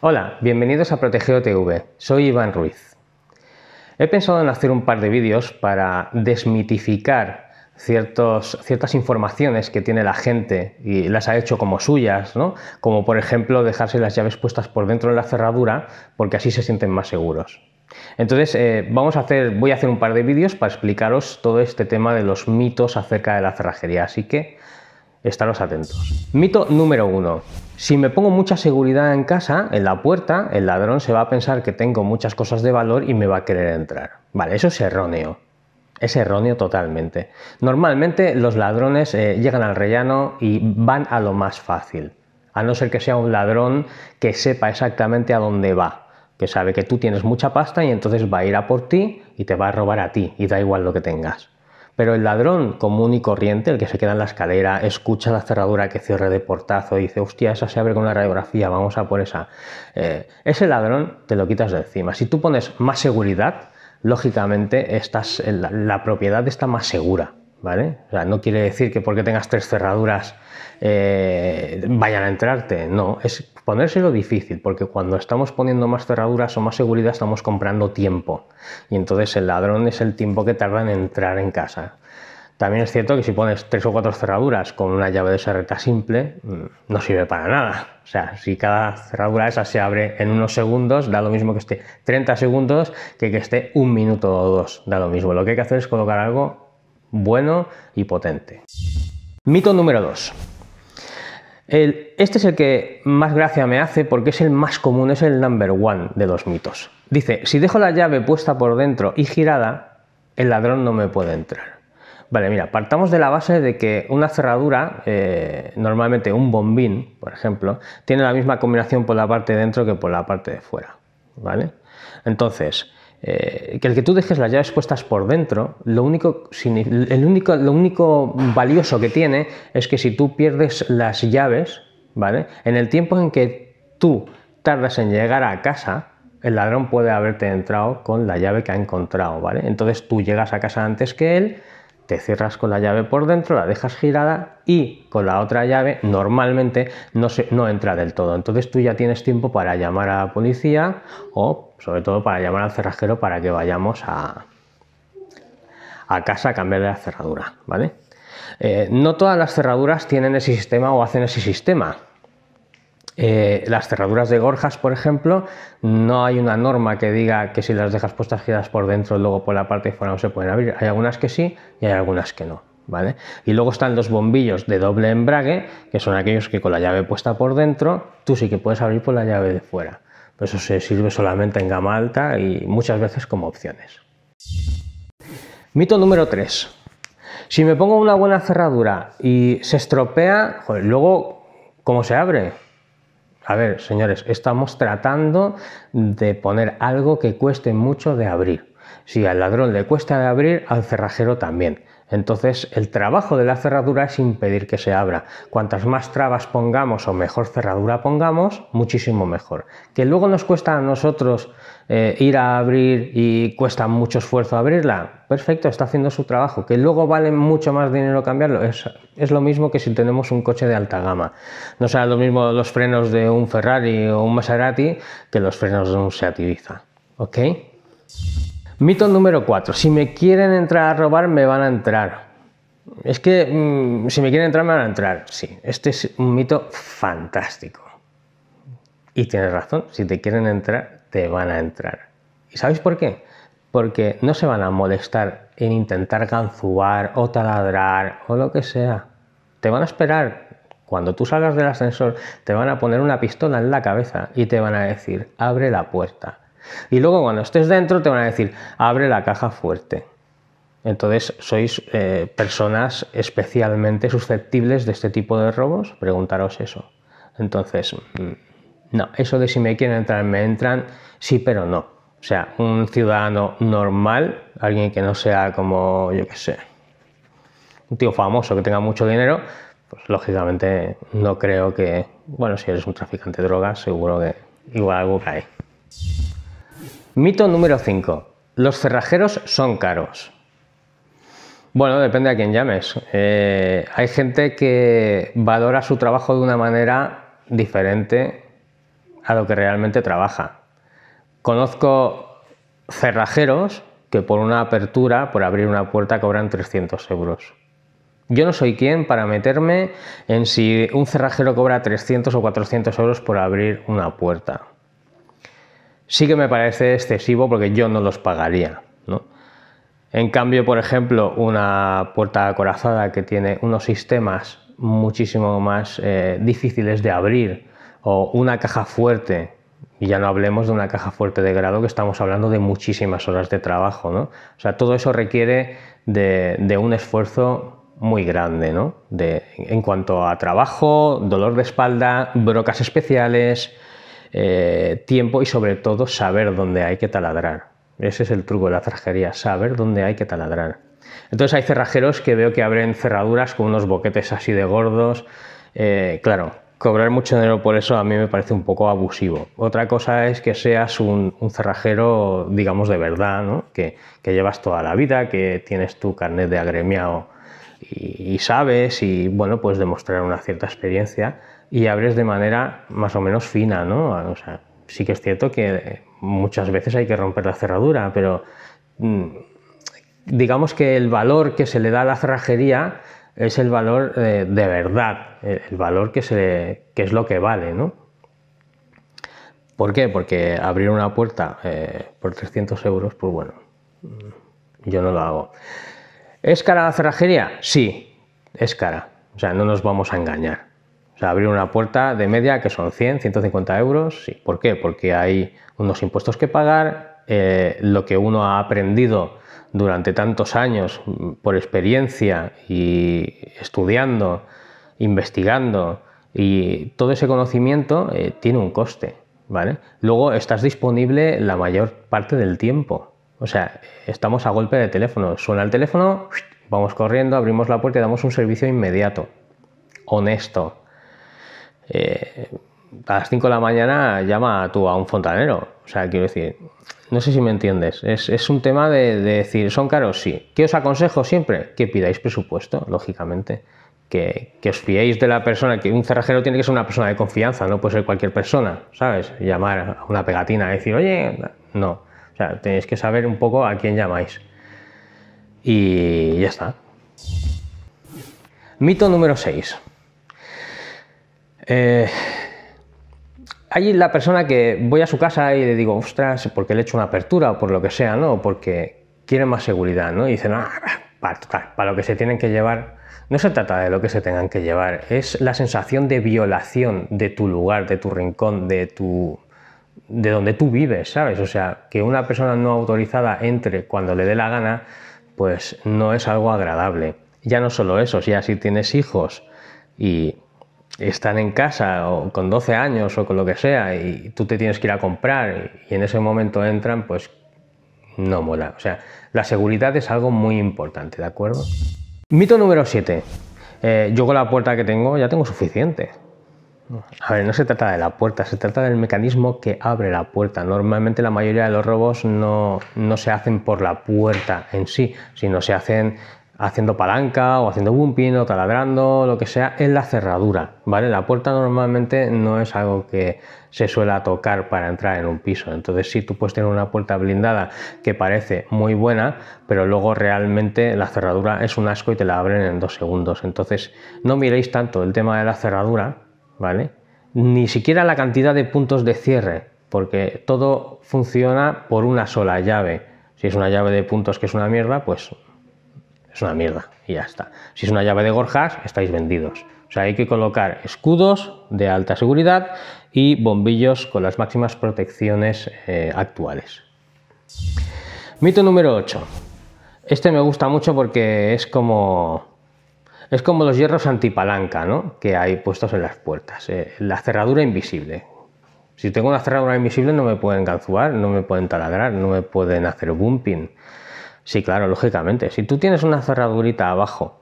Hola, bienvenidos a Protegeo TV. Soy Iván Ruiz. He pensado en hacer un par de vídeos para desmitificar ciertas informaciones que tiene la gente y las ha hecho como suyas, ¿no? como por ejemplo dejarse las llaves puestas por dentro de la cerradura porque así se sienten más seguros. Entonces, eh, vamos a hacer, voy a hacer un par de vídeos para explicaros todo este tema de los mitos acerca de la cerrajería, así que estaros atentos. Mito número uno Si me pongo mucha seguridad en casa, en la puerta, el ladrón se va a pensar que tengo muchas cosas de valor y me va a querer entrar. Vale, eso es erróneo. Es erróneo totalmente. Normalmente los ladrones eh, llegan al rellano y van a lo más fácil. A no ser que sea un ladrón que sepa exactamente a dónde va. Que sabe que tú tienes mucha pasta y entonces va a ir a por ti y te va a robar a ti y da igual lo que tengas. Pero el ladrón común y corriente, el que se queda en la escalera, escucha la cerradura que cierre de portazo y dice, hostia, esa se abre con una radiografía, vamos a por esa. Eh, ese ladrón te lo quitas de encima. Si tú pones más seguridad, lógicamente estás, la propiedad está más segura. O sea, no quiere decir que porque tengas tres cerraduras eh, vayan a entrarte, no, es ponérselo difícil, porque cuando estamos poniendo más cerraduras o más seguridad estamos comprando tiempo, y entonces el ladrón es el tiempo que tarda en entrar en casa. También es cierto que si pones tres o cuatro cerraduras con una llave de serreta simple, mm, no sirve para nada. O sea, si cada cerradura esa se abre en unos segundos, da lo mismo que esté 30 segundos que que esté un minuto o dos, da lo mismo. Lo que hay que hacer es colocar algo bueno y potente. Mito número 2. este es el que más gracia me hace porque es el más común, es el number one de los mitos. Dice, si dejo la llave puesta por dentro y girada, el ladrón no me puede entrar. Vale, mira, partamos de la base de que una cerradura, eh, normalmente un bombín, por ejemplo, tiene la misma combinación por la parte de dentro que por la parte de fuera. ¿Vale? Entonces, eh, que el que tú dejes las llaves puestas por dentro, lo único, el único, lo único valioso que tiene es que si tú pierdes las llaves, ¿vale? En el tiempo en que tú tardas en llegar a casa, el ladrón puede haberte entrado con la llave que ha encontrado, ¿vale? Entonces tú llegas a casa antes que él, te cierras con la llave por dentro, la dejas girada y con la otra llave normalmente no, se, no entra del todo. Entonces tú ya tienes tiempo para llamar a la policía o sobre todo para llamar al cerrajero para que vayamos a, casa a cambiar la cerradura, ¿vale? Eh, no todas las cerraduras tienen ese sistema o hacen ese sistema. Eh, las cerraduras de gorjas, por ejemplo, no hay una norma que diga que si las dejas puestas giradas por dentro, luego por la parte de fuera no se pueden abrir. Hay algunas que sí y hay algunas que no. ¿vale? Y luego están los bombillos de doble embrague, que son aquellos que con la llave puesta por dentro, tú sí que puedes abrir por la llave de fuera. Pues eso se sirve solamente en gama alta y muchas veces como opciones. Mito número 3. Si me pongo una buena cerradura y se estropea, luego, ¿cómo se abre? A ver, señores, estamos tratando de poner algo que cueste mucho de abrir. Si al ladrón le cuesta de abrir, al cerrajero también. Entonces el trabajo de la cerradura es impedir que se abra. Cuantas más trabas pongamos o mejor cerradura pongamos, muchísimo mejor. Que luego nos cuesta a nosotros eh, ir a abrir y cuesta mucho esfuerzo abrirla, perfecto, está haciendo su trabajo. Que luego vale mucho más dinero cambiarlo, es, es lo mismo que si tenemos un coche de alta gama. No será lo mismo los frenos de un Ferrari o un Maserati que los frenos de un Seat Ibiza. ¿Ok? Mito número 4. Si me quieren entrar a robar, me van a entrar. Es que mm, si me quieren entrar, me van a entrar. Sí, este es un mito fantástico. Y tienes razón, si te quieren entrar, te van a entrar. ¿Y sabéis por qué? Porque no se van a molestar en intentar ganzuar o taladrar o lo que sea. Te van a esperar. Cuando tú salgas del ascensor, te van a poner una pistola en la cabeza y te van a decir, abre la puerta y luego cuando estés dentro te van a decir, abre la caja fuerte. Entonces, ¿sois eh, personas especialmente susceptibles de este tipo de robos? Preguntaros eso. Entonces, mm, no, eso de si me quieren entrar, me entran, sí, pero no. O sea, un ciudadano normal, alguien que no sea como, yo qué sé, un tío famoso que tenga mucho dinero, pues lógicamente no creo que, bueno, si eres un traficante de drogas, seguro que igual algo cae. Mito número 5. Los cerrajeros son caros. Bueno, depende a quién llames. Eh, hay gente que valora su trabajo de una manera diferente a lo que realmente trabaja. Conozco cerrajeros que por una apertura, por abrir una puerta, cobran 300 euros. Yo no soy quien para meterme en si un cerrajero cobra 300 o 400 euros por abrir una puerta sí que me parece excesivo porque yo no los pagaría. ¿no? En cambio, por ejemplo, una puerta acorazada que tiene unos sistemas muchísimo más eh, difíciles de abrir o una caja fuerte, y ya no hablemos de una caja fuerte de grado que estamos hablando de muchísimas horas de trabajo, ¿no? O sea, todo eso requiere de, un esfuerzo muy grande, ¿no? en cuanto a trabajo, dolor de espalda, brocas especiales, eh, tiempo y sobre todo saber dónde hay que taladrar. Ese es el truco de la cerrajería, saber dónde hay que taladrar. Entonces hay cerrajeros que veo que abren cerraduras con unos boquetes así de gordos. Eh, claro, cobrar mucho dinero por eso a mí me parece un poco abusivo. Otra cosa es que seas un, cerrajero, digamos, de verdad, que, llevas toda la vida, que tienes tu carnet de agremiado y, y, sabes, y bueno, pues demostrar una cierta experiencia y abres de manera más o menos fina, ¿no? sí que es cierto que muchas veces hay que romper la cerradura, pero mm, digamos que el valor que se le da a la cerrajería es el valor eh, de, verdad, el valor que, se es lo que vale, ¿no? ¿Por qué? Porque abrir una puerta eh, por 300 euros, pues bueno, mm, yo no lo hago. ¿Es cara la cerrajería? Sí, es cara. O sea, no nos vamos a engañar. O sea, abrir una puerta de media que son 100, 150 euros. ¿Por qué? Porque hay unos impuestos que pagar, eh, lo que uno ha aprendido durante tantos años mm, por experiencia y estudiando, investigando, y todo ese conocimiento eh, tiene un coste. ¿vale? Luego estás disponible la mayor parte del tiempo. O sea, estamos a golpe de teléfono. Suena el teléfono, vamos corriendo, abrimos la puerta y damos un servicio inmediato, honesto, eh, a las 5 de la mañana llama tú a un fontanero. O sea, quiero decir, no sé si me entiendes. Es, un tema de, decir, ¿son caros? Sí. ¿Qué os aconsejo siempre? Que pidáis presupuesto, lógicamente. Que, os fiéis de la persona, que un cerrajero tiene que ser una persona de confianza, no puede ser cualquier persona, ¿sabes? Llamar a una pegatina, y decir, oye, no. O sea, tenéis que saber un poco a quién llamáis. Y ya está. Mito número 6. Eh, hay la persona que voy a su casa y le digo, ostras, porque le he hecho una apertura o por lo que sea, ¿no? Porque quiere más seguridad, ¿no? Y dicen, ah, para, lo que se tienen que llevar. No se trata de lo que se tengan que llevar, es la sensación de violación de tu lugar, de tu rincón, de tu de donde tú vives, ¿sabes? O sea, que una persona no autorizada entre cuando le dé la gana, pues no es algo agradable. Ya no solo eso, si así tienes hijos y están en casa o con 12 años o con lo que sea y tú te tienes que ir a comprar y en ese momento entran, pues no mola. O sea, la seguridad es algo muy importante, ¿de acuerdo? Mito número 7. Eh, yo con la puerta que tengo ya tengo suficiente. A ver, no se trata de la puerta, se trata del mecanismo que abre la puerta. Normalmente la mayoría de los robos no, no se hacen por la puerta en sí, sino se hacen haciendo palanca o haciendo bumping o taladrando, lo que sea, es la cerradura, ¿vale? La puerta normalmente no es algo que se suele tocar para entrar en un piso, entonces si tú puedes tener una puerta blindada que parece muy buena, pero luego realmente la cerradura es un asco y te la abren en dos segundos, entonces no miréis tanto el tema de la cerradura, ¿vale? Ni siquiera la cantidad de puntos de cierre, porque todo funciona por una sola llave. Si es una llave de puntos que es una mierda, pues es una mierda y ya está. Si es una llave de Gorjas, estáis vendidos. O sea, hay que colocar escudos de alta seguridad y bombillos con las máximas protecciones eh, actuales. Mito número 8. Este me gusta mucho porque es como es como los hierros antipalanca ¿no? que hay puestos en las puertas. Eh, la cerradura invisible. Si tengo una cerradura invisible no me pueden ganzuar, no me pueden taladrar, no me pueden hacer bumping. Sí, claro, lógicamente. Si tú tienes una cerradurita abajo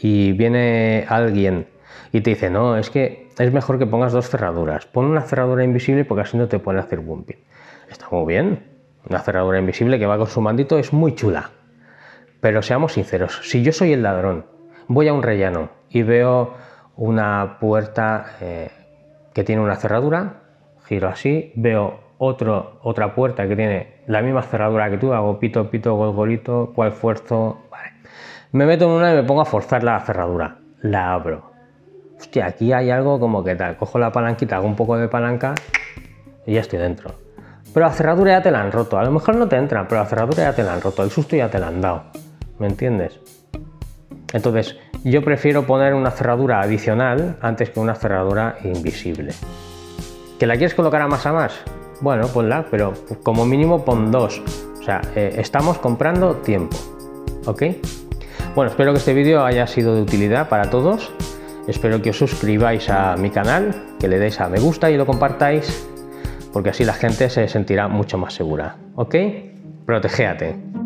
y viene alguien y te dice, no, es que es mejor que pongas dos cerraduras. Pon una cerradura invisible porque así no te pueden hacer bumping. Está muy bien. Una cerradura invisible que va con su mandito es muy chula. Pero seamos sinceros, si yo soy el ladrón, voy a un rellano y veo una puerta eh, que tiene una cerradura, giro así, veo otra puerta que tiene la misma cerradura que tú, hago pito, pito, golito cual fuerzo, vale. Me meto en una y me pongo a forzar la cerradura, la abro. Hostia, aquí hay algo como que tal, cojo la palanquita, hago un poco de palanca y ya estoy dentro. Pero la cerradura ya te la han roto, a lo mejor no te entra, pero la cerradura ya te la han roto, el susto ya te la han dado, ¿me entiendes? Entonces, yo prefiero poner una cerradura adicional antes que una cerradura invisible. ¿Que la quieres colocar a más a más? Bueno, ponla, pero como mínimo pon dos. O sea, eh, estamos comprando tiempo. ¿Ok? Bueno, espero que este vídeo haya sido de utilidad para todos. Espero que os suscribáis a mi canal, que le deis a me gusta y lo compartáis, porque así la gente se sentirá mucho más segura. ¿Ok? Protegéate.